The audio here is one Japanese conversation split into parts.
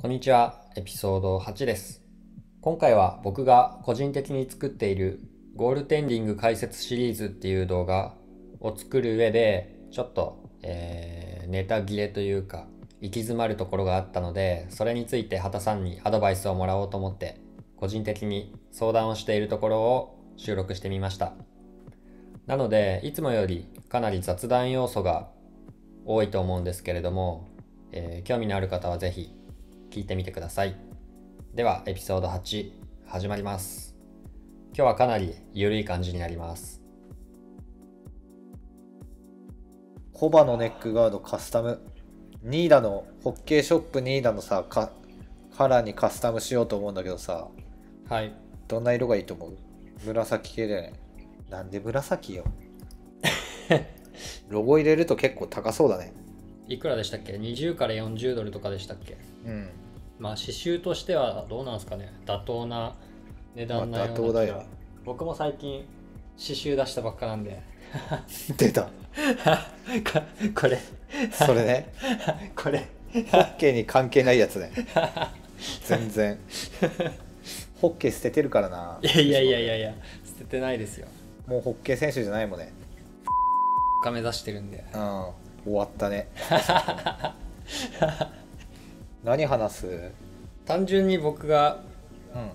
こんにちは、エピソード8です。今回は僕が個人的に作っているゴールテンディング解説シリーズっていう動画を作る上で、ちょっと、えー、ネタ切れというか、行き詰まるところがあったので、それについて畑さんにアドバイスをもらおうと思って、個人的に相談をしているところを収録してみました。なので、いつもよりかなり雑談要素が多いと思うんですけれども、えー、興味のある方は是非聞いてみてください。では、エピソード8、始まります。今日はかなり緩い感じになります。コバのネックガードカスタム。ニーダの、ホッケーショップニーダのさ、カラーにカスタムしようと思うんだけどさ、はい。どんな色がいいと思う紫系でね。なんで紫よ。ロゴ入れると結構高そうだね。いくらでしたっけ ?20 から40ドルとかでしたっけうん。まあ刺繍としてはどうなんですかね妥当な値段なような、よ僕も最近刺繍出したばっかなんで出た これそれね これホッケーに関係ないやつね全然ホッケー捨ててるからないやいやいやいやいや捨ててないですよもうホッケー選手じゃないもんねが目指してるんでうん終わったね 何話す単純に僕がうん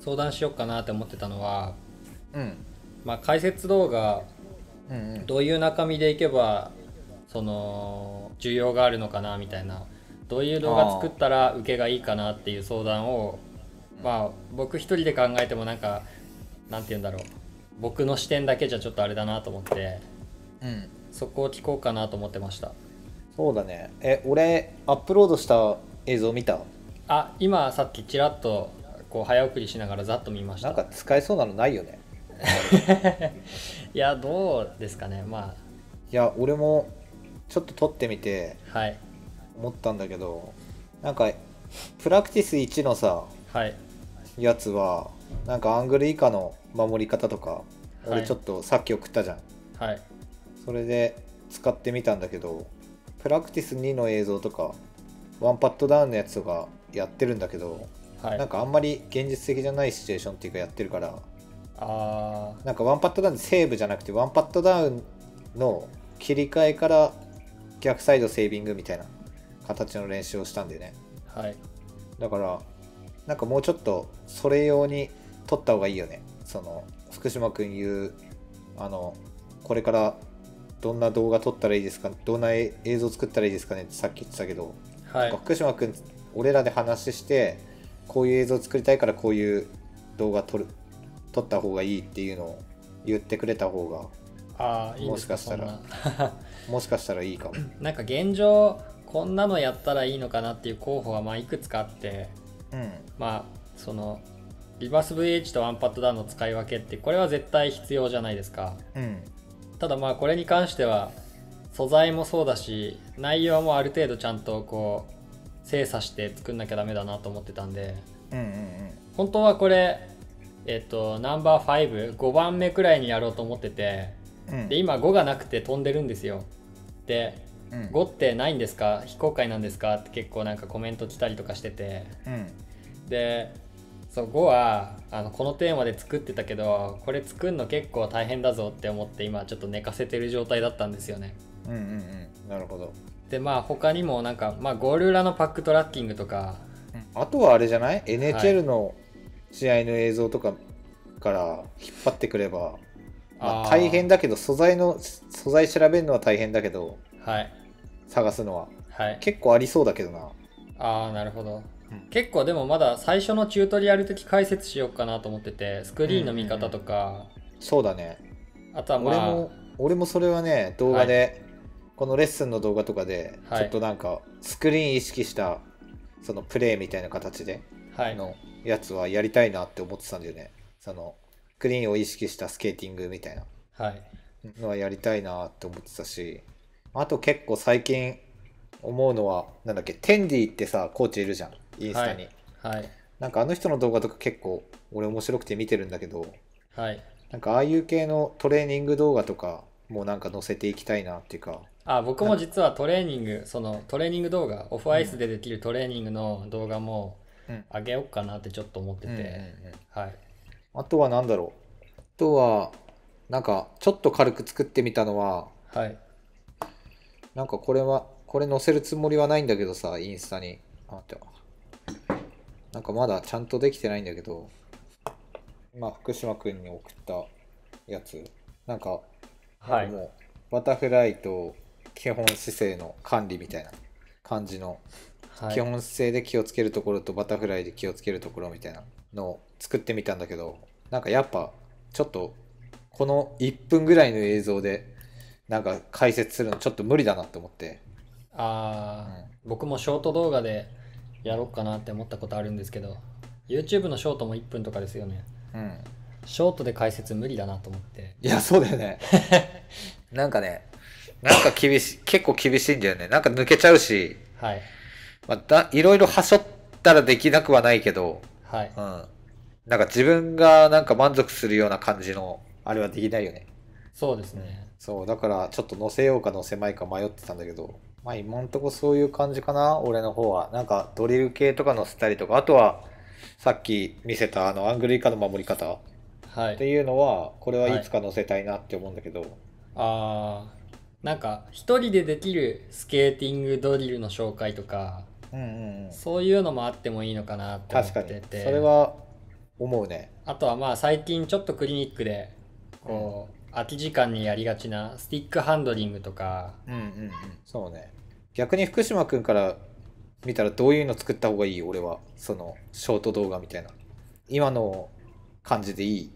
相談しようかなって思ってたのは、うんまあ、解説動画どういう中身でいけばその需要があるのかなみたいなどういう動画作ったら受けがいいかなっていう相談をまあ僕一人で考えてもなんかなんて言うんだろう僕の視点だけじゃちょっとあれだなと思ってうんそこを聞こうかなと思ってましたそうだねえ俺アップロードした映像見たあ今さっきちらっとこう早送りしながらざっと見ましたなんか使えそうなのないよね いやどうですかねまあいや俺もちょっと撮ってみてはい思ったんだけどなんかプラクティス1のさ、はい、やつはなんかアングル以下の守り方とか、俺ちょっとさっき送ったじゃん、はい、それで使ってみたんだけどプラクティス2の映像とかワンパットダウンのやつとかやってるんだけど、はい、なんかあんまり現実的じゃないシチュエーションっていうかやってるからあなんかワンパットダウンセーブじゃなくてワンパットダウンの切り替えから逆サイドセービングみたいな形の練習をしたんでね、はい、だからなんかもうちょっとそれ用に取った方がいいよねその福島君言うあのこれからどんな動画撮ったらいいですかどんな映像作ったらいいですかねってさっき言ってたけどはい、福島君俺らで話してこういう映像作りたいからこういう動画撮る撮った方がいいっていうのを言ってくれた方があいいもしかしたら もしかしたらいいかもなんか現状こんなのやったらいいのかなっていう候補はまあいくつかあって、うん、まあそのリバース VH とワンパッドダウンの使い分けってこれは絶対必要じゃないですか、うん、ただまあこれに関しては素材もそうだし内容もある程度ちゃんとこう精査して作んなきゃダメだなと思ってたんで、うんうんうん、本当はこれえっとナンバー55番目くらいにやろうと思ってて、うん、で今5がなくて飛んでるんですよで、うん、5ってないんですか非公開なんですかって結構なんかコメント来たりとかしてて、うん、でそう5はあのこのテーマで作ってたけどこれ作るの結構大変だぞって思って今ちょっと寝かせてる状態だったんですよね。うんうんうんなるほどでまあ他にもなんか、まあ、ゴール裏のパックトラッキングとか、あとはあれじゃない ?NHL の試合の映像とかから引っ張ってくれば、はいまあ、大変だけど素材の素材調べるのは大変だけど、はい、探すのは、はい、結構ありそうだけどなああなるほど、うん、結構でもまだ最初のチュートリアル的解説しようかなと思っててスクリーンの見方とか、うんうんそうだねあとはまあ俺も俺もそれはね動画で、このレッスンの動画とかで、ちょっとなんかスクリーン意識したそのプレイみたいな形でのやつはやりたいなって思ってたんだよねそのクリーンを意識したスケーティングみたいなはいのはやりたいなって思ってたしあと結構最近思うのはなんだっけテンディってさコーチいるじゃんインスタに、はいなんかあの人の動画とか結構俺面白くて見てるんだけどはいなんかああいう系のトレーニング動画とかもなんか載せていきたいなっていうかあ僕も実はトレーニングそのトレーニング動画オフアイスでできるトレーニングの動画も上げようかなってちょっと思ってて、はいあとは何だろうあとはなんかちょっと軽く作ってみたのは、はい、なんかこれはこれ載せるつもりはないんだけどさインスタにあってなんかまだちゃんとできてないんだけど今福島君に送ったやつなんか、はい、バタフライと基本姿勢の管理みたいな感じの、基本姿勢で気をつけるところとバタフライで気をつけるところみたいなのを作ってみたんだけどなんかやっぱちょっとこの1分ぐらいの映像でなんか解説するのちょっと無理だなって思ってああ、うん、僕もショート動画でやろうかなって思ったことあるんですけど YouTube のショートも1分とかですよねうんショートで解説無理だなと思っていやそうだよね なんかねなんか厳しい、結構厳しいんだよね。なんか抜けちゃうし、はい。まあ、だいろいろはしょったらできなくはないけど、はい。うん。なんか自分がなんか満足するような感じの、あれはできないよね。そうですね。そう、だからちょっと乗せようか乗せまいか迷ってたんだけど、まあ今んとこそういう感じかな、俺の方は。なんかドリル系とか乗せたりとか、あとはさっき見せたあのアングル以下の守り方っはい。ていうのは、これはいつか乗せたいなって思うんだけど、あなんか一人でできるスケーティングドリルの紹介とか、うんうんうん、そういうのもあってもいいのかなって思っててそれは思うねあとはまあ最近ちょっとクリニックでこう、うん、空き時間にやりがちなスティックハンドリングとか、うんうんうん、そうね逆に福島君から見たらどういうの作った方がいい俺はそのショート動画みたいな今の感じでいい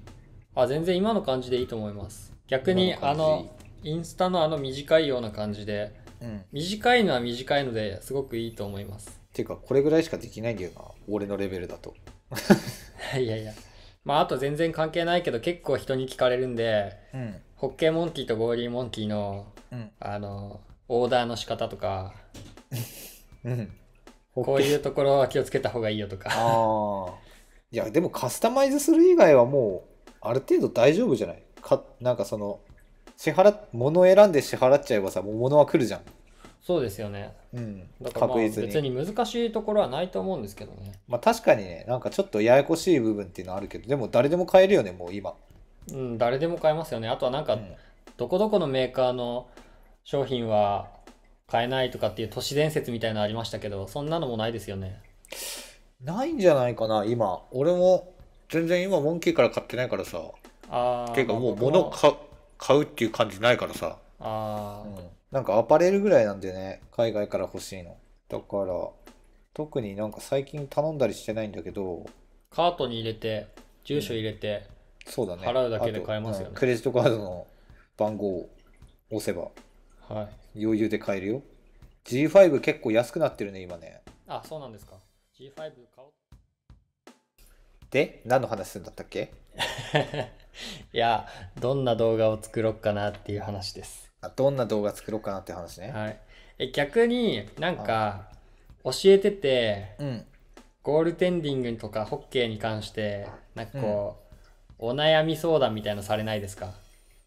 あ全然今の感じでいいと思います逆にあのインスタのあの短いような感じで、うん、短いのは短いのですごくいいと思いますっていうかこれぐらいしかできないんだよな俺のレベルだと いやいやまああと全然関係ないけど結構人に聞かれるんで、うん、ホッケーモンキーとゴーリーモンキーの、うん、あのオーダーの仕方とか、うん、こういうところは気をつけた方がいいよとかああいやでもカスタマイズする以外はもうある程度大丈夫じゃないかなんかその支払物選んで支払っちゃえばさもう物は来るじゃんそうですよねうんだから、まあ、確実に別に難しいところはないと思うんですけどねまあ確かにねなんかちょっとややこしい部分っていうのはあるけどでも誰でも買えるよねもう今うん誰でも買えますよねあとはなんか、うん、どこどこのメーカーの商品は買えないとかっていう都市伝説みたいなのありましたけどそんなのもないですよねないんじゃないかな今俺も全然今モンキーから買ってないからさあていうかもう物か買うっていう感じないからさ。ああ、うん、なんかアパレルぐらいなんでね、海外から欲しいの。だから、特になんか最近頼んだりしてないんだけど。カートに入れて、住所入れて、うん、そうだね。払うだけで買えますよね、うん、クレジットカードの番号を押せば、はい、余裕で買えるよ。G5 結構安くなってるね、今ね。あ、そうなんですか。G5 買おう。で、何の話するんだったっけ いや、どんな動画を作ろうかなっていう話です。あどんな動画作ろうかなって話ね。はい。え逆になんか教えてて、うん、ゴールテンディングとかホッケーに関してなんかこう、うん、お悩み相談みたいのされないですか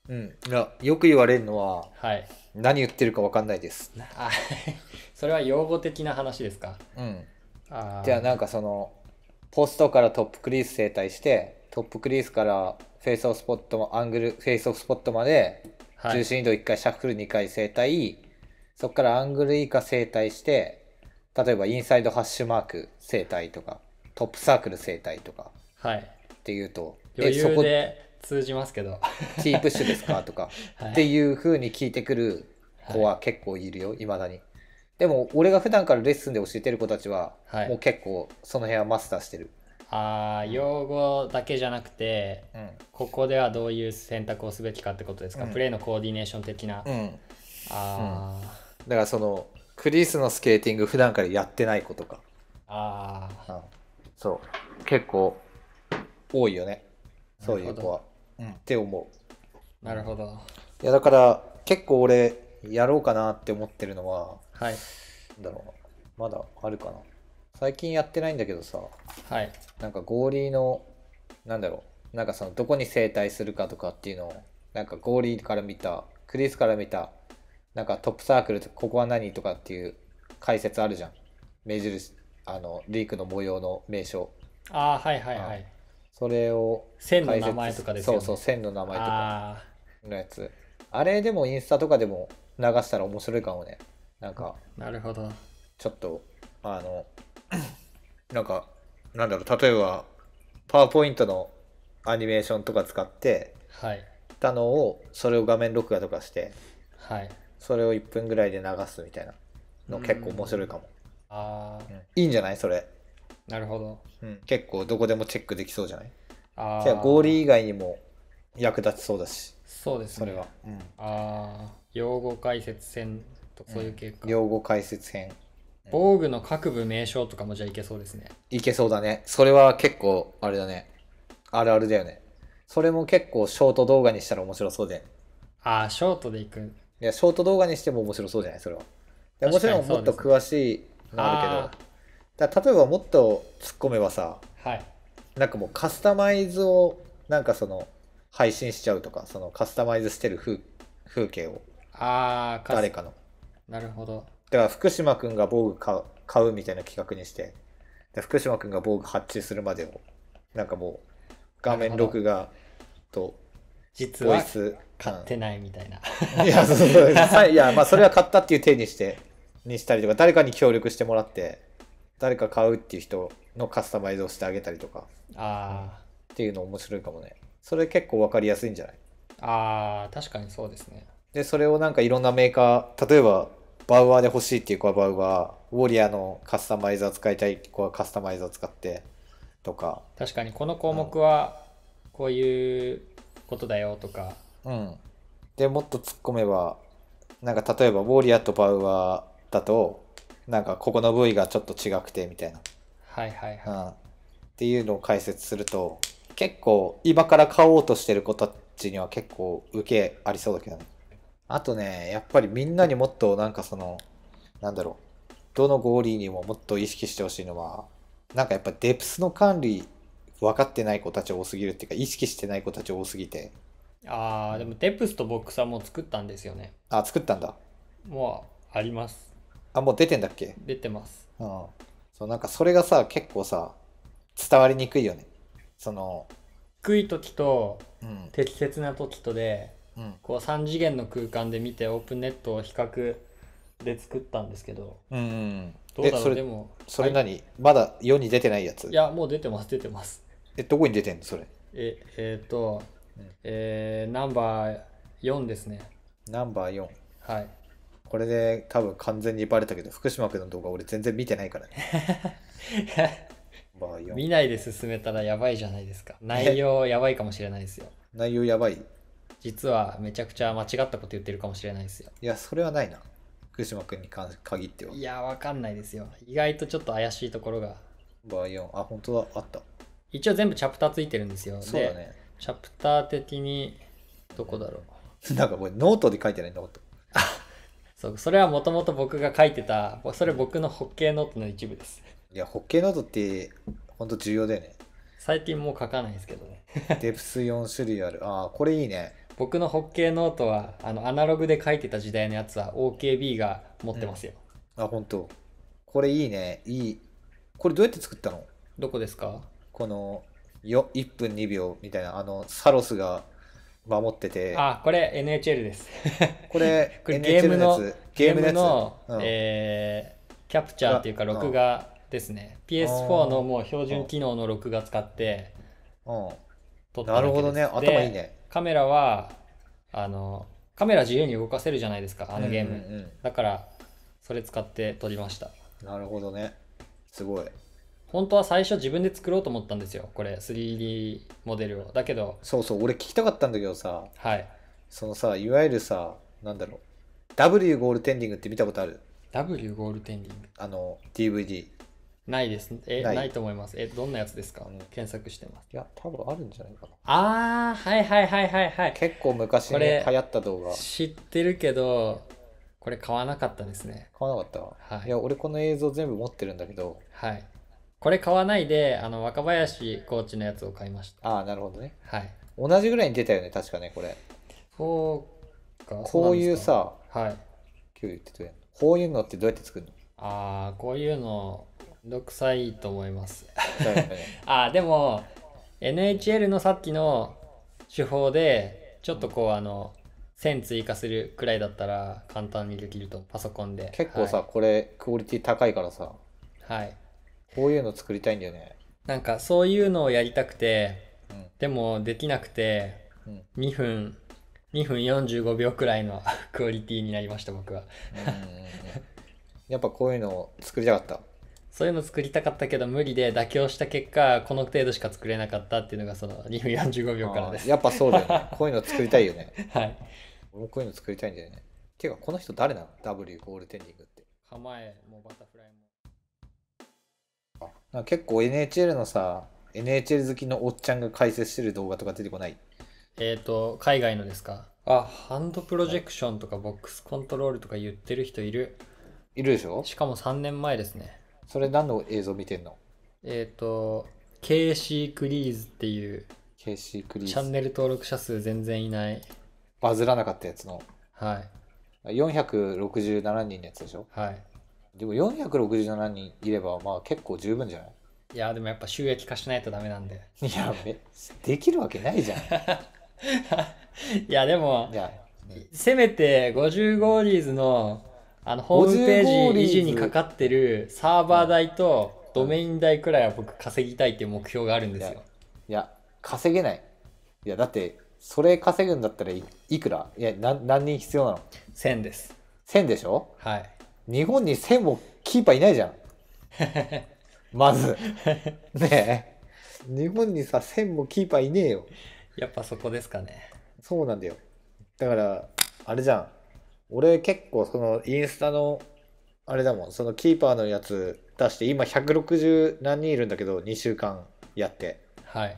うんいやよく言われるのは、はい、何言ってるか分かんないです。あ それは用語的な話ですかうんあじゃあなんかそのポストからトップクリース整体してトップクリースからフェイスオフスポットアングル、フェイスオフスポットまで、重心移動1回、シャッフル2回整体。そこからアングル以下整体して、例えばインサイドハッシュマーク整体とか、トップサークル整体とか、はい、っていうと、余裕で通じますけど。ープッシュですかとか、はい、っていうふうに聞いてくる子は結構いるよ、いまだに。でも、俺が普段からレッスンで教えてる子たちは、もう結構その辺はマスターしてる。ああ用語だけじゃなくて、うん、ここではどういう選択をすべきかってことですか、うん、プレーのコーディネーション的な、うん、ああ、だからそのクリスのスケーティング普段からやってないことかああ、そう結構多いよねそういう子は、うん、って思うなるほどいやだから結構俺やろうかなって思ってるのは、はい、だろうまだあるかな最近やってないんだけどさはいなんかゴーリーのなんだろうなんかそのどこに生態するかとかっていうのをなんかゴーリーから見たクリスから見たなんかトップサークルてここは何とかっていう解説あるじゃん目印あのリークの模様の名称ああはいはいはい、それを線の名前とかですよねそうそう線の名前とかのやつあれでもインスタとかでも流したら面白いかもねなんかなるほどちょっとあの なんか、なんだろう、例えば、パワーポイントのアニメーションとか使って、はい。たのを、それを画面録画とかして、はい。それを1分ぐらいで流すみたいなの結構面白いかも。ああ、いいんじゃないそれ。なるほど、うん。結構どこでもチェックできそうじゃないあじゃあ、合理以外にも役立ちそうだし。そうです、ね、それは。うん、ああ、用語解説編とそういう系か、うん、用語解説編。防具の各部名称とかもじゃあいけそうですね。いけそうだね。それは結構、あれだね。あるあるだよね。それも結構ショート動画にしたら面白そうで。ああ、ショートでいく。いや、ショート動画にしても面白そうじゃない、それは。でもちろんもっと詳しいのあるけど、だ例えばもっと突っ込めばさ、はい、なんかもうカスタマイズを、なんかその、配信しちゃうとか、そのカスタマイズしてる風風景を、あ誰かの。なるほど。だから福島くんが防具買買うみたいな企画にしてで福島くんが防具発注するまでをなんかもう画面録画と実は買ってないみたいな。いやそうそうそういやまあそれは買ったっていう手にしてにしたりとか誰かに協力してもらって誰か買うっていう人のカスタマイズをしてあげたりとかあっていうの面白いかもねそれ結構わかりやすいんじゃないああ確かにそうですね。でそれをなんかいろんなメーカー例えばバウアーで欲しいっていう子はバウアー、ウォリアーのカスタマイザー使いたい子はカスタマイザー使ってとか。確かにこの項目はこういうことだよとか。うん。でもっと突っ込めば、なんか例えばウォリアーとバウアーだと、なんかここの部位がちょっと違くてみたいな。はいはいはい。うん、っていうのを解説すると、結構今から買おうとしてる子たちには結構受けありそうだけどね。あとね、やっぱりみんなにもっとなんかその、なんだろう、どのゴーリーにももっと意識してほしいのは、なんかやっぱデプスの管理分かってない子たち多すぎるっていうか、意識してない子たち多すぎて。ああ、でもデプスとボックスはもう作ったんですよね。あ、作ったんだ。もうあります。あ、もう出てんだっけ出てます。うん。そう、なんかそれがさ、結構さ、伝わりにくいよね。その。低い時と適切な時とで、うんこう3次元の空間で見てオープンネットを比較で作ったんですけど、うん、どうだろうでもそれ何、はい、まだ世に出てないやついやもう出てます出てますえどこに出てんのそれええー、っと、えー、ナンバー4ですねナンバー4はいこれで多分完全にバレたけど福島君の動画俺全然見てないからね 見ないで進めたらやばいじゃないですか内容やばいかもしれないですよ内容やばい実はめちゃくちゃ間違ったこと言ってるかもしれないですよいやそれはないな福島君に限ってはいやわかんないですよ意外とちょっと怪しいところがバオンあ本当だあった一応全部チャプターついてるんですよそうだねチャプター的にどこだろう なんかこれノートで書いてないんだことあ そうそれはもともと僕が書いてたそれ僕のホッケーノートの一部ですいやホッケーノートって本当重要だよね最近もう書かないですけどね デプス4種類あるああこれいいね僕のホッケーノートはあのアナログで書いてた時代のやつは OKB が持ってますよ、あ本当これいいねいいこれどうやって作ったのどこですかこのよ1分2秒みたいなあのサロスが守っててあこれ NHL です これ これゲームのゲームのうん、えー、キャプチャーっていうか録画ですね、PS4 のもう標準機能の録画使って、うん、撮ったなるほどね頭いいねカメラはあのカメラ自由に動かせるじゃないですかあのゲーム、うんうんだからそれ使って撮りましたなるほどねすごい本当は最初自分で作ろうと思ったんですよこれ 3D モデルをだけどそうそう俺聞きたかったんだけどさはいそのさいわゆるさなんだろう W ゴールテンディングって見たことある W ゴールテンディングあの DVD ないですえないないと思いますえどんなやつですか検索してますいや多分あるんじゃないかなああはいはいはいはいはい結構昔に、ね、流行った動画知ってるけどこれ買わなかったですね買わなかった、はい、いや俺この映像全部持ってるんだけどはいこれ買わないであの若林コーチのやつを買いましたああなるほどねはい同じぐらいに出たよね確かねこれそうかこういうさはい今日言ってたやんこういうのってどうやって作るのああこういうのんどくさいと思います あでも NHL のさっきの手法でちょっとこうあの線追加するくらいだったら簡単にできるとパソコンで結構さ、はい、これクオリティ高いからさはいこういうの作りたいんだよねなんかそういうのをやりたくて、うん、でもできなくて、2分2分45秒くらいの クオリティになりました僕はやっぱこういうのを作りたかったそういうの作りたかったけど無理で妥協した結果この程度しか作れなかったっていうのがその2分45秒からですやっぱそうだよね こういうの作りたいよねはい俺もこういうの作りたいんだよねていうかこの人誰なの W ゴールテンディングって構えもバタフライもな結構 NHL のさ NHL 好きのおっちゃんが解説してる動画とか出てこないえっ、ー、と海外のですかあハンドプロジェクションとかボックスコントロールとか言ってる人いるいるでしょしかも3年前ですねそれ何の映像見てんのえっ、ー、と、ケイシー・クリーズっていう、ケイシー・クリチャンネル登録者数全然いない。バズらなかったやつの。はい。467人のやつでしょはい。でも467人いれば、まあ結構十分じゃないいや、でもやっぱ収益化しないとダメなんで。いや、めできるわけないじゃん。いや、でもい、や、せめて55オリーズのあのホームページ維持にかかってるサーバー代とドメイン代くらいは僕稼ぎたいっていう目標があるんですよ。いや稼げない。いやだってそれ稼ぐんだったらいくらいや何何人必要なの ?1000 です。1000でしょはい。日本に1000もキーパーいないじゃん。まず。ねえ。日本にさ1000もキーパーいねえよ。やっぱそこですかね。そうなんだよ。だからあれじゃん。俺結構そのインスタのあれだもんそのキーパーのやつ出して今160何人いるんだけど2週間やってはい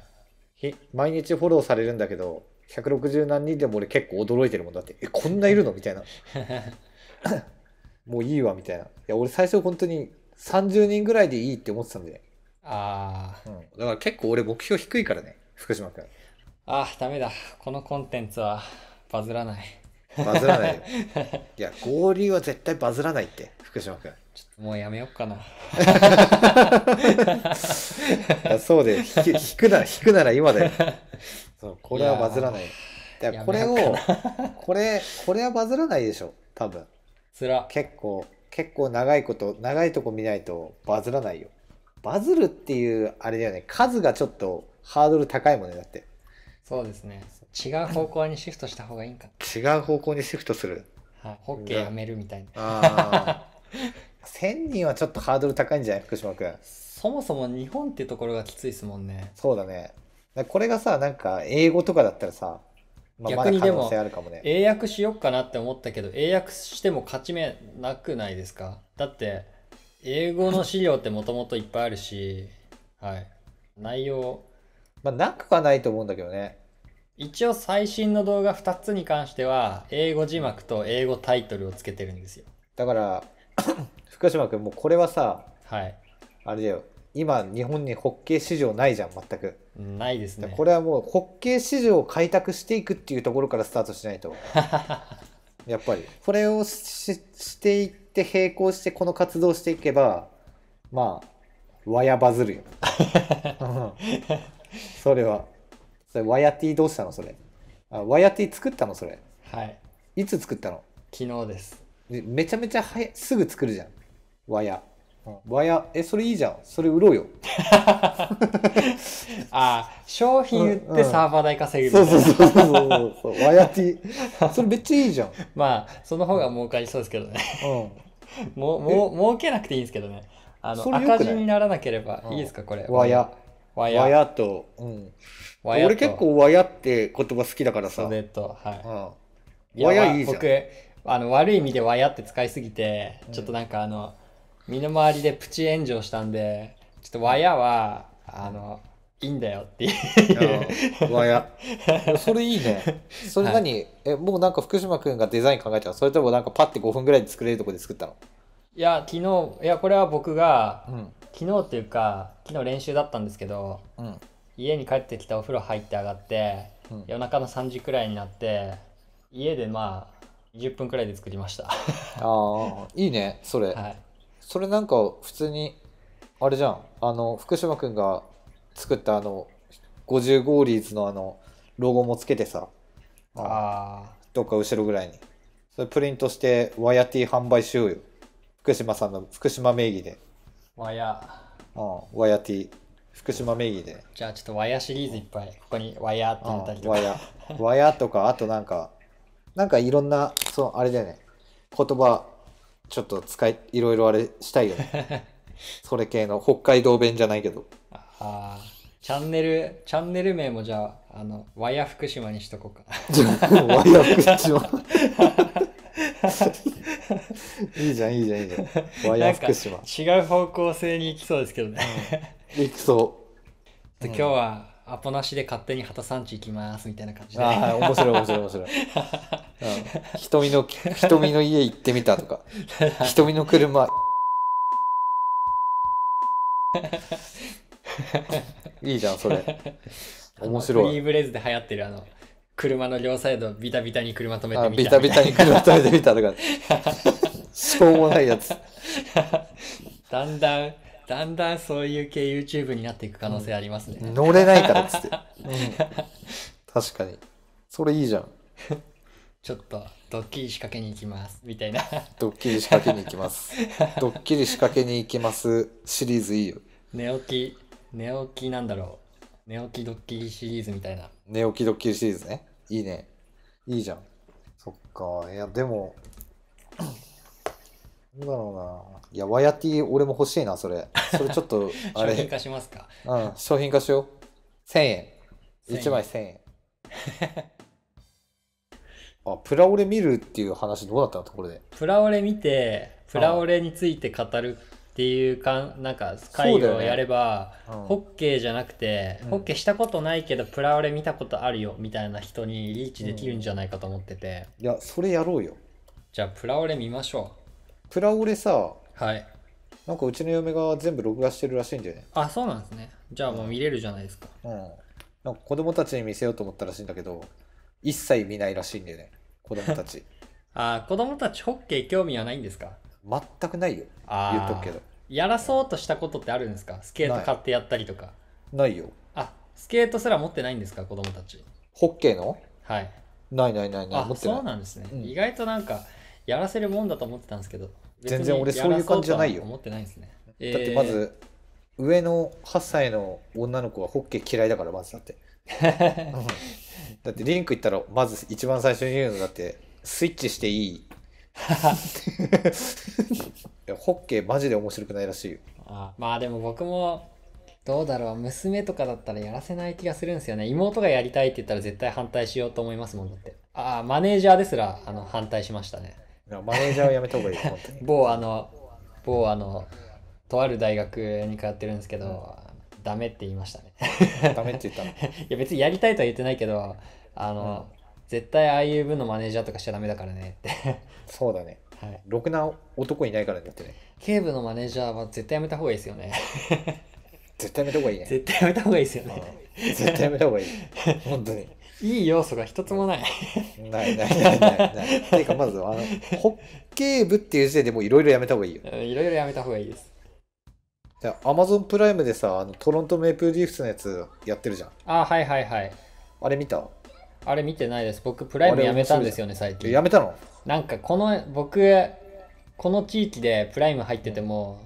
毎日フォローされるんだけど160何人でも俺結構驚いてるもんだってえこんないるのみたいな もういいわみたいないや俺最初本当に30人ぐらいでいいって思ってたんでああ、うん、だから結構俺目標低いからね福島君ああダメだこのコンテンツはバズらないバズらないいや合流は絶対バズらないって福島君ちょっともうやめようかなそうで引くな引くなら今だよそうこれはバズらないいやこれをこれこれはバズらないでしょ多分つら結構結構長いこと長いとこ見ないとバズらないよバズるっていうあれだよね数がちょっとハードル高いもんねだってそうですね違う方向にシフトした方がいいんか違う方向にシフトするはい、ホッケーやめるみたいな。1000 人はちょっとハードル高いんじゃない福島君。そもそも日本ってところがきついですもんね。そうだね。だこれがさ、なんか英語とかだったらさ、まあ、逆にでも、ね、英訳しよっかなって思ったけど、英訳しても勝ち目なくないですかだって、英語の資料ってもともといっぱいあるし、はい。内容。まあ、なくはないと思うんだけどね。一応最新の動画2つに関しては英語字幕と英語タイトルをつけてるんですよだから 福島君もうこれはさはいあれだよ今日本にホッケー市場ないじゃん全くないですねこれはもうホッケー市場を開拓していくっていうところからスタートしないと やっぱりこれをしていって並行してこの活動していけばまあわやバズるよ それはそれワヤティどうしたのそれあワヤティ作ったのそれはいいつ作ったの昨日ですめちゃめちゃ早いすぐ作るじゃんワヤ、うん、ワヤえそれいいじゃんそれ売ろうよ あ商品売ってサーバー代稼ぐみたいな、うんうん、そうそうそうそうそうワヤティそれめっちゃいいじゃん まあその方が儲かりそうですけどね、うん、もうも儲けなくていいんですけどねあの赤字にならなければいいですか、これワヤわや。と。うん。俺結構わやって言葉好きだからさ。そと、はい。うん、わやいいじゃん。僕、あの、悪い意味でわやって使いすぎて、うん、ちょっとなんかあの、身の回りでプチ炎上したんで、ちょっとわやは、あの、いいんだよっていう。わや。それいいね。それ何、はい、え、もうなんか福島君がデザイン考えたのそれともなんかパッて5分ぐらいで作れるとこで作ったのいや、昨日、いや、これは僕が、うん昨日というか昨日練習だったんですけど、うん、家に帰ってきたお風呂入って上がって、うん、夜中の3時くらいになって家でまあ20分くらいで作りましたああいいねそれ、はい、それなんか普通にあれじゃんあの福島君が作ったあの50ゴーリーズのあのロゴもつけてさあどっか後ろぐらいにそれプリントしてワヤティ販売しようよ福島さんの福島名義でわや。うん、わや T。福島名義で。じゃあちょっとわやシリーズいっぱい、ここにわやって入ったりとか。うん、わや。わやとか、あとなんか、なんかいろんな、そのあれだよね、言葉、ちょっと使い、いろいろあれしたいよね。それ系の北海道弁じゃないけど。ああ。チャンネル、チャンネル名もじゃあ、あの、わや福島にしとこうか。わ や福島。いいじゃんいいじゃんいいじゃん和や 福島違う方向性に行きそうですけどね、行きそ 今日はアポなしで勝手に畑産地行きますみたいな感じでああはい面白い面白い面白い、瞳の瞳の家行ってみたとか瞳の車いいじゃんそれ面白いフリーブレーズで流行ってるあの車の両サイドビタビタに車止めてみたビタビタに車止めてみたとかしょうもないやつだんだんだんだんそういう系 YouTube になっていく可能性ありますね、うん、乗れないからっつって、うん、確かにそれいいじゃんちょっとドッキリ仕掛けに行きますみたいなドッキリ仕掛けに行きます ドッキリ仕掛けに行きますシリーズいいよ寝起き寝起きなんだろう寝起きドッキリシリーズみたいな寝起きドッキリシリーズねいいね。いいじゃん。そっか。いや、でも、なんだろうな。いや、ワヤティ俺も欲しいな、それ。それちょっと、あれ。商品化しますか。うん、商品化しよう。1000円。1 1枚1000円。あ、プラオレ見るっていう話どうだったのところで。プラオレ見て、プラオレについて語るっていうかなんか介をやれば、ねうん、ホッケーじゃなくて、うん、ホッケーしたことないけどプラオレ見たことあるよみたいな人にリーチできるんじゃないかと思ってて、いやそれやろうよじゃあプラオレ見ましょうプラオレさはいなんかうちの嫁が全部録画してるらしいんだよねあそうなんですねじゃあもう見れるじゃないですかうん、なんか子供たちに見せようと思ったらしいんだけど一切見ないらしいんだよね子供たち ああ子供たちホッケー興味はないんですか全くないよ言っとくけどやらそうとしたことってあるんですかスケート買ってやったりとかないよあスケートすら持ってないんですか子供たちホッケーのはいないないないない持ってないそうなんですね、うん、意外となんかやらせるもんだと思ってたんですけど全然俺そういう感じじゃないよ思ってないですねだってまず、えー、上の8歳の女の子はホッケー嫌いだからまずだって だってリンク行ったらまず一番最初に言うのだってスイッチしていいホッケーマジで面白くないらしいよあまあでも僕もどうだろう娘とかだったらやらせない気がするんですよね妹がやりたいって言ったら絶対反対しようと思いますもんだってああマネージャーですらあの反対しましたねマネージャーはやめた方がいいと本当に某あの某あのとある大学に通ってるんですけど、ダメって言いましたねダメって言ったの いや別にやりたいとは言ってないけどあの、絶対ああいう分のマネージャーとかしちゃダメだからねってそうだね、はい、ろくな男いないからってね警部のマネージャーは絶対やめた方がいいですよね絶対やめた方がいいね絶対やめた方がいいですよね、絶対やめた方がいい本当にいい要素が一つもないないないないないないていうかまずあのホッケー部っていう時点でもういろいろやめた方がいいよいろいろやめた方がいいですアマゾンプライムでさあのトロントメイプルリーフスのやつやってるじゃんあはいはいはいあれ見たあれ見てないです僕プライムやめたんですよね最近やめたのなんかこの僕この地域でプライム入ってても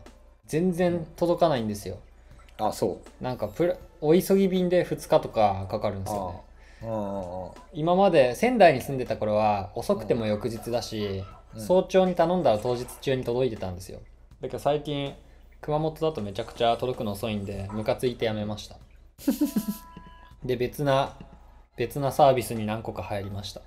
全然届かないんですよあそうなんかプお急ぎ便で2日とかかかるんですよね今まで仙台に住んでた頃は遅くても翌日だし、うん、早朝に頼んだら当日中に届いてたんですよだけど最近熊本だとめちゃくちゃ届くの遅いんでムカついてやめましたで別な別なサービスに何個か入りました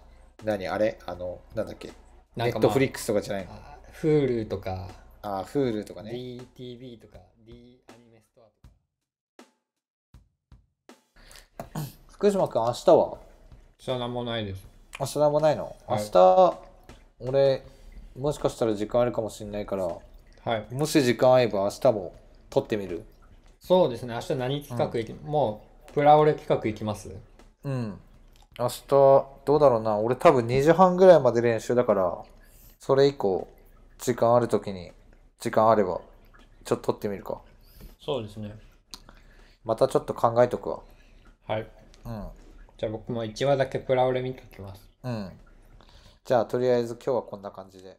何あれあの、なんだっけネットフリックスとかじゃないのあ Hulu とか、あー、Hulu とかね。DTV とか D アニメストアとか福島君、明日は明日なもないです明日なんもないの、はい明日、俺、もしかしたら時間あるかもしれないから、はいもし時間合えば明日も撮ってみるそうですね明日何企画いき、もうプラオレ企画いきますうん。明日、どうだろうな。俺多分2時半ぐらいまで練習だから、それ以降、時間ある時に、時間あれば、ちょっと撮ってみるか。そうですね。またちょっと考えとくわ。はい。うん。じゃあ僕も1話だけプラオレ見ときます。うん。じゃあとりあえず今日はこんな感じで。